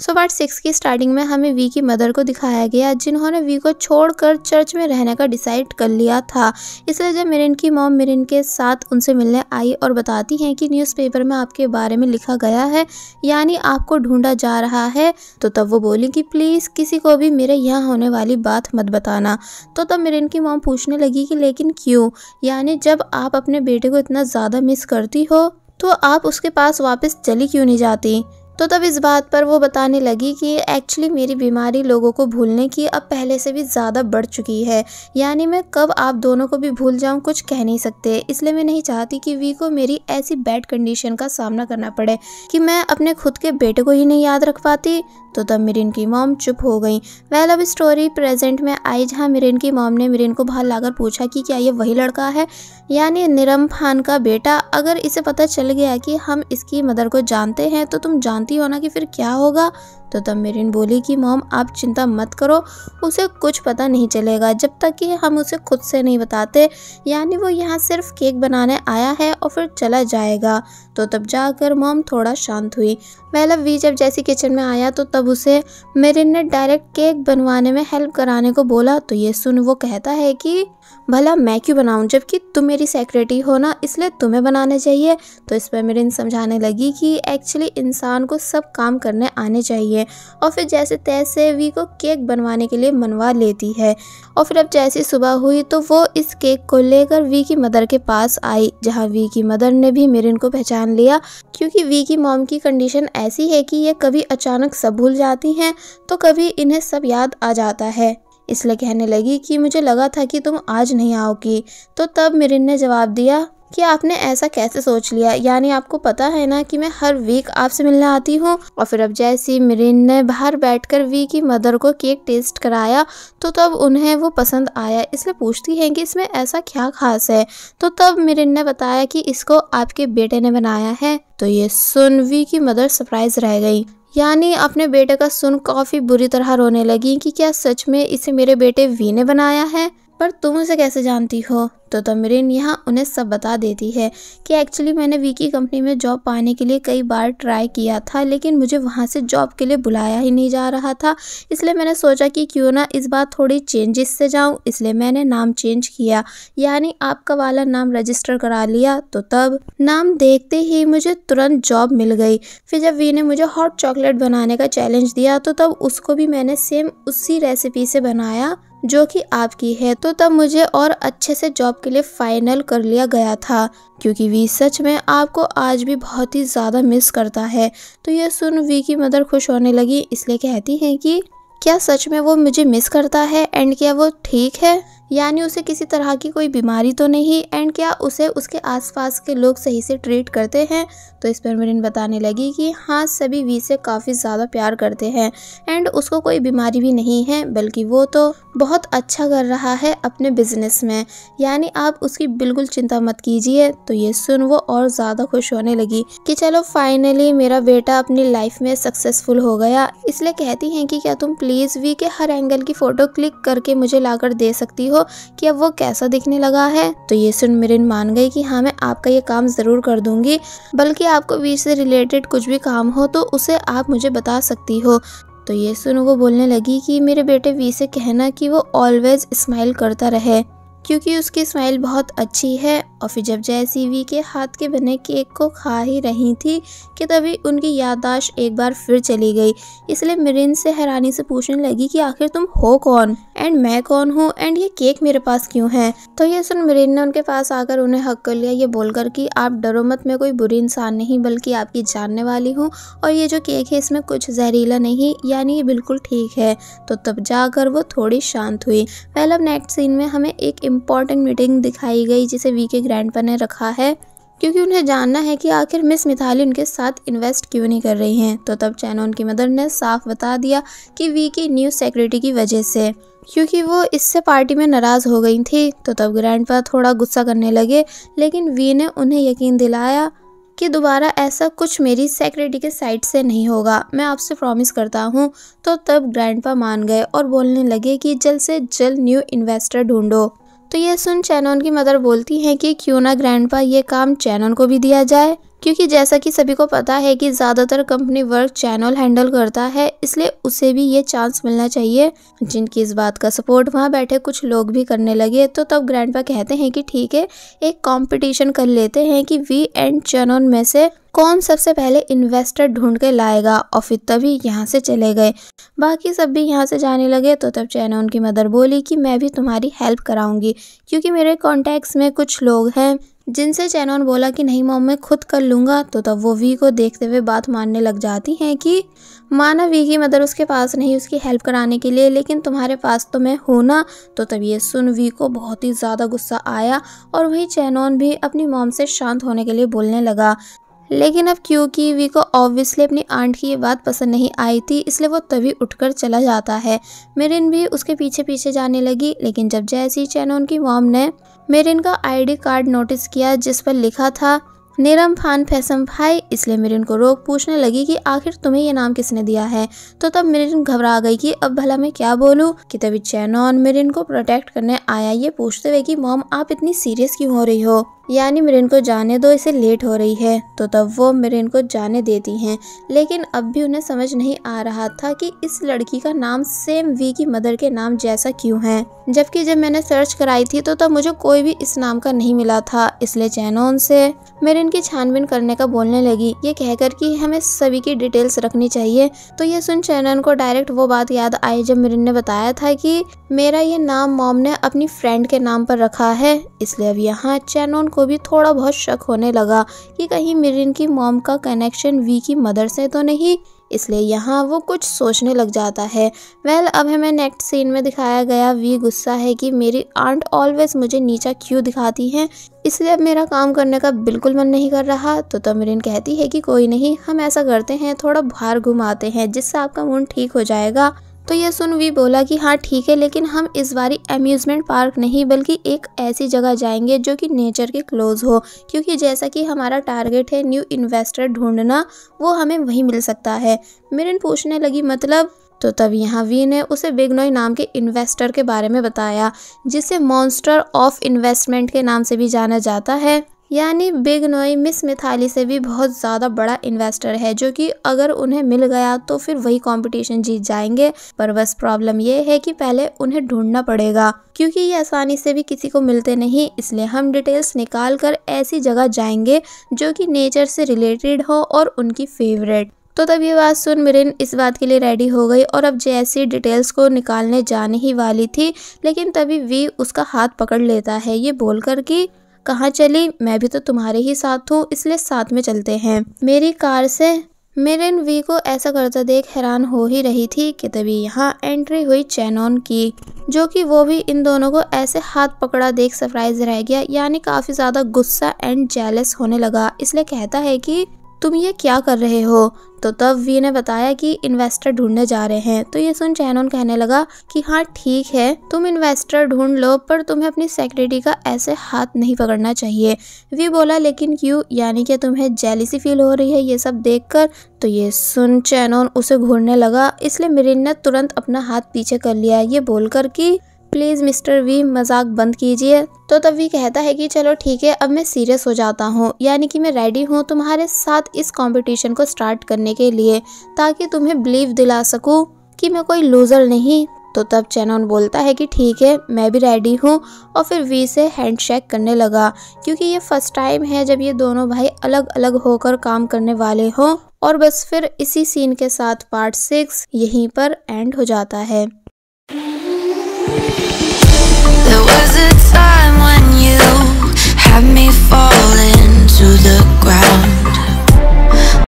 सो part six की starting में हमें वी की मदर को दिखाया गया जिन्होंने वी को छोड़कर चर्च में रहने का डिसाइड कर लिया था इसलिए जब मिरिन की मॉम मिरिन के साथ उनसे मिलने आई और बताती हैं कि न्यूज़पेपर में आपके बारे में लिखा गया है यानी आपको ढूंढा जा रहा है तो तब वो बोली कि प्लीज़ किसी को भी मेरे यहाँ होने वाली बात मत बताना तो तब मिरिन की मॉम पूछने लगी कि लेकिन क्यों यानी जब आप अपने बेटे को इतना ज़्यादा मिस करती हो तो आप उसके पास वापस चली क्यों नहीं जाती तो तब इस बात पर वो बताने लगी कि एक्चुअली मेरी बीमारी लोगों को भूलने की अब पहले से भी ज़्यादा बढ़ चुकी है यानी मैं कब आप दोनों को भी भूल जाऊँ कुछ कह नहीं सकते इसलिए मैं नहीं चाहती कि वी को मेरी ऐसी बैड कंडीशन का सामना करना पड़े कि मैं अपने खुद के बेटे को ही नहीं याद रख पाती तो तब मिरिन की मॉम चुप हो गई वह लव स्टोरी प्रेजेंट में आई जहाँ मिरिन की मॉम ने मिरिन को बाहर लाकर पूछा कि क्या ये वही लड़का है यानी निरम खान का बेटा अगर इसे पता चल गया कि हम इसकी मदर को जानते हैं तो तुम जानते बताती हो ना कि फिर क्या होगा तो तब मेरिन बोली कि मोम आप चिंता मत करो उसे कुछ पता नहीं चलेगा जब तक कि हम उसे खुद से नहीं बताते यानी वो यहाँ सिर्फ केक बनाने आया है और फिर चला जाएगा तो तब जाकर मोम थोड़ा शांत हुई मैलब वी जब जैसी किचन में आया तो तब उसे मेरिन ने डायरेक्ट केक बनवाने में हेल्प कराने को बोला तो ये सुन वो कहता है कि भला मैं क्यों बनाऊं जबकि तुम मेरी सेक्रेटरी हो ना इसलिए तुम्हें बनाने चाहिए तो इस पर मेरिन समझाने लगी कि एक्चुअली इंसान को सब काम करने आने चाहिए है और फिर जैसे तैसे वी को केक बनवाने के लिए मनवा लेती है और फिर अब जैसे सुबह हुई तो वो इस केक को लेकर वी की मदर के पास आई जहाँ वी की मदर ने भी मेरिन को पहचान लिया क्योंकि वी की मॉम की कंडीशन ऐसी है कि ये कभी अचानक सब भूल जाती हैं तो कभी इन्हें सब याद आ जाता है इसलिए कहने लगी कि मुझे लगा था कि तुम आज नहीं आओगी तो तब मेरिन ने जवाब दिया कि आपने ऐसा कैसे सोच लिया यानी आपको पता है ना कि मैं हर वीक आपसे मिलने आती हूँ और फिर अब जैसी मिरीन ने बाहर बैठकर वी की मदर को केक टेस्ट कराया तो तब उन्हें वो पसंद आया इसलिए पूछती हैं कि इसमें ऐसा क्या खास है तो तब मिरीन ने बताया कि इसको आपके बेटे ने बनाया है तो ये सुन वी की मदर सरप्राइज रह गई यानी अपने बेटे का सुन काफ़ी बुरी तरह रोने लगी कि क्या सच में इसे मेरे बेटे वी ने बनाया है पर तुम उसे कैसे जानती हो तो तमरीन यहाँ उन्हें सब बता देती है कि एक्चुअली मैंने वीकी कंपनी में जॉब पाने के लिए कई बार ट्राई किया था लेकिन मुझे वहाँ से जॉब के लिए बुलाया ही नहीं जा रहा था इसलिए मैंने सोचा कि क्यों ना इस बार थोड़ी चेंजेस से जाऊँ इसलिए मैंने नाम चेंज किया यानी आपका वाला नाम रजिस्टर करा लिया तो तब नाम देखते ही मुझे तुरंत जॉब मिल गई फिर जब वी ने मुझे हॉट चॉकलेट बनाने का चैलेंज दिया तो तब उसको भी मैंने सेम उसी रेसिपी से बनाया जो कि आपकी है तो तब मुझे और अच्छे से जॉब के लिए फाइनल कर लिया गया था क्योंकि वी सच में आपको आज भी बहुत ही ज़्यादा मिस करता है तो यह सुन वी की मदर खुश होने लगी इसलिए कहती हैं कि क्या सच में वो मुझे मिस करता है एंड क्या वो ठीक है यानी उसे किसी तरह की कोई बीमारी तो नहीं एंड क्या उसे उसके आसपास के लोग सही से ट्रीट करते हैं तो इस पर मरीन बताने लगी कि हाँ सभी वी से काफ़ी ज़्यादा प्यार करते हैं एंड उसको कोई बीमारी भी नहीं है बल्कि वो तो बहुत अच्छा कर रहा है अपने बिजनेस में यानी आप उसकी बिल्कुल चिंता मत कीजिए तो ये सुन वो और ज़्यादा खुश होने लगी कि चलो फाइनली मेरा बेटा अपनी लाइफ में सक्सेसफुल हो गया इसलिए कहती हैं कि क्या तुम प्लीज़ वी के हर एंगल की फ़ोटो क्लिक करके मुझे ला दे सकती हो कि अब वो कैसा दिखने लगा है तो ये सुन मिरिन मान गई कि हाँ मैं आपका ये काम ज़रूर कर दूंगी बल्कि आपको बीच से रिलेटेड कुछ भी काम हो तो उसे आप मुझे बता सकती हो तो ये सुन वो बोलने लगी कि मेरे बेटे वी से कहना कि वो ऑलवेज स्माइल करता रहे क्योंकि उसकी स्माइल बहुत अच्छी है और फिर जब जैसी वी के हाथ के बने केक को खा ही रही थी कि तभी उनकी याददाश्त एक बार फिर चली गई इसलिए मिरिन से हैरानी से पूछने लगी कि आखिर तुम हो कौन एंड मैं कौन हूँ एंड ये केक मेरे पास क्यों है तो ये सुन मिरिन ने उनके पास आकर उन्हें हक कर लिया ये बोलकर कि आप डरो मत मैं कोई बुरी इंसान नहीं बल्कि आपकी जानने वाली हूँ और ये जो केक है इसमें कुछ जहरीला नहीं यानी ये बिल्कुल ठीक है तो तब जाकर वो थोड़ी शांत हुई पहले नेक्स्ट सीन में हमें एक इम्पॉर्टेंट मीटिंग दिखाई गई जिसे वी के ग्रैंडपा ने रखा है क्योंकि उन्हें जानना है कि आखिर मिस मिथाली उनके साथ इन्वेस्ट क्यों नहीं कर रही हैं तो तब चैनोन की मदर ने साफ बता दिया कि वी की न्यू सेक्रेटरी की वजह से क्योंकि वो इससे पार्टी में नाराज़ हो गई थी तो तब ग्रैंडपा थोड़ा गुस्सा करने लगे लेकिन वी ने उन्हें यकीन दिलाया कि दोबारा ऐसा कुछ मेरी सेक्रेटरी के साइड से नहीं होगा मैं आपसे प्रॉमिस करता हूँ तो तब ग्रैंडपा मान गए और बोलने लगे कि जल्द से जल्द न्यू इन्वेस्टर ढूंढो तो ये सुन चैनन की मदर बोलती हैं कि क्यों ना ग्रैंडपा ये काम चैनन को भी दिया जाए क्योंकि जैसा कि सभी को पता है कि ज़्यादातर कंपनी वर्क चैनल हैंडल करता है इसलिए उसे भी ये चांस मिलना चाहिए जिनकी इस बात का सपोर्ट वहाँ बैठे कुछ लोग भी करने लगे तो तब ग्रैंड कहते हैं कि ठीक है एक कॉम्पिटिशन कर लेते हैं कि वी एंड चैनल में से कौन सबसे पहले इन्वेस्टर ढूंढ के लाएगा और फिर तभी यहाँ से चले गए बाकी सब भी यहाँ से जाने लगे तो तब चैन उनकी मदर बोली कि मैं भी तुम्हारी हेल्प कराऊंगी क्योंकि मेरे कॉन्टैक्ट्स में कुछ लोग हैं जिनसे चैनोन बोला कि नहीं मॉम मैं खुद कर लूँगा तो तब वो वी को देखते हुए बात मानने लग जाती हैं कि माना वी की मदर उसके पास नहीं उसकी हेल्प कराने के लिए लेकिन तुम्हारे पास तो मैं हूँ ना तो तब ये सुन वी को बहुत ही ज़्यादा गुस्सा आया और वहीं चैनोन भी अपनी मॉम से शांत होने के लिए बोलने लगा लेकिन अब क्योंकि वी को ऑब्वियसली अपनी आंट की ये बात पसंद नहीं आई थी इसलिए वो तभी उठकर चला जाता है मेरिन भी उसके पीछे पीछे जाने लगी लेकिन जब जैसी चैनोन की मॉम ने मेरिन का आईडी कार्ड नोटिस किया जिस पर लिखा था निरम फान फैसम भाई इसलिए मेरिन को रोक पूछने लगी कि आखिर तुम्हें ये नाम किसने दिया है तो तब मेरिन घबरा गई कि अब भला मैं क्या बोलूं कि तभी चैनॉन मेरिन को प्रोटेक्ट करने आया ये पूछते हुए कि मॉम आप इतनी सीरियस क्यों हो रही हो यानी मिरिन को जाने दो इसे लेट हो रही है तो तब वो मिरिन को जाने देती हैं लेकिन अब भी उन्हें समझ नहीं आ रहा था कि इस लड़की का नाम सेम वी की मदर के नाम जैसा क्यों है जबकि जब मैंने सर्च कराई थी तो तब मुझे कोई भी इस नाम का नहीं मिला था इसलिए चैनो उनसे मिरिन की छानबीन करने का बोलने लगी ये कहकर की हमें सभी की डिटेल्स रखनी चाहिए तो ये सुन चैनन को डायरेक्ट वो बात याद आई जब मिरिन ने बताया था की मेरा ये नाम मॉम ने अपनी फ्रेंड के नाम पर रखा है इसलिए अब यहाँ चैनोन को भी थोड़ा बहुत शक होने लगा कि कहीं मिरिन की मॉम का कनेक्शन वी की मदर से तो नहीं इसलिए यहाँ वो कुछ सोचने लग जाता है वेल well, अब हमें नेक्स्ट सीन में दिखाया गया वी गुस्सा है कि मेरी आंट ऑलवेज मुझे नीचा क्यों दिखाती हैं इसलिए अब मेरा काम करने का बिल्कुल मन नहीं कर रहा तो तमरिन तो कहती है कि कोई नहीं हम ऐसा करते हैं थोड़ा बाहर घुमाते हैं जिससे आपका मूड ठीक हो जाएगा तो यह सुन वी बोला कि हाँ ठीक है लेकिन हम इस बारी एम्यूज़मेंट पार्क नहीं बल्कि एक ऐसी जगह जाएंगे जो कि नेचर के क्लोज़ हो क्योंकि जैसा कि हमारा टारगेट है न्यू इन्वेस्टर ढूंढना वो हमें वहीं मिल सकता है मिरन पूछने लगी मतलब तो तब यहाँ वी ने उसे बिगनोई नाम के इन्वेस्टर के बारे में बताया जिसे मॉन्स्टर ऑफ इन्वेस्टमेंट के नाम से भी जाना जाता है यानी बिग नोई मिस मिथाली से भी बहुत ज़्यादा बड़ा इन्वेस्टर है जो कि अगर उन्हें मिल गया तो फिर वही कंपटीशन जीत जाएंगे पर बस प्रॉब्लम ये है कि पहले उन्हें ढूंढना पड़ेगा क्योंकि ये आसानी से भी किसी को मिलते नहीं इसलिए हम डिटेल्स निकाल कर ऐसी जगह जाएंगे जो कि नेचर से रिलेटेड हो और उनकी फेवरेट तो तब ये बात सुन मिरिन इस बात के लिए रेडी हो गई और अब जैसी डिटेल्स को निकालने जाने ही वाली थी लेकिन तभी वी उसका हाथ पकड़ लेता है ये बोलकर कि कहाँ चली मैं भी तो तुम्हारे ही साथ हूँ इसलिए साथ में चलते हैं मेरी कार से मेरिन वी को ऐसा करता देख हैरान हो ही रही थी कि तभी यहाँ एंट्री हुई चैनॉन की जो कि वो भी इन दोनों को ऐसे हाथ पकड़ा देख सरप्राइज रह गया यानी काफ़ी ज़्यादा गुस्सा एंड जेलस होने लगा इसलिए कहता है कि तुम ये क्या कर रहे हो तो तब वी ने बताया कि इन्वेस्टर ढूंढने जा रहे हैं तो ये सुन चैनोन कहने लगा कि हाँ ठीक है तुम इन्वेस्टर ढूंढ लो पर तुम्हें अपनी सेक्रेटरी का ऐसे हाथ नहीं पकड़ना चाहिए वी बोला लेकिन क्यों यानी कि तुम्हें जेलिसी फील हो रही है ये सब देखकर तो ये सुन चैनोन उसे घूरने लगा इसलिए मिरिन ने तुरंत अपना हाथ पीछे कर लिया ये बोलकर की प्लीज़ मिस्टर वी मजाक बंद कीजिए तो तब वी कहता है कि चलो ठीक है अब मैं सीरियस हो जाता हूँ यानी कि मैं रेडी हूँ तुम्हारे साथ इस कंपटीशन को स्टार्ट करने के लिए ताकि तुम्हें बिलीव दिला सकूँ कि मैं कोई लूज़र नहीं तो तब चैनन बोलता है कि ठीक है मैं भी रेडी हूँ और फिर वी से शेक करने लगा क्योंकि ये फर्स्ट टाइम है जब ये दोनों भाई अलग अलग होकर काम करने वाले हों और बस फिर इसी सीन के साथ पार्ट सिक्स यहीं पर एंड हो जाता है was a time when you had me fall into the ground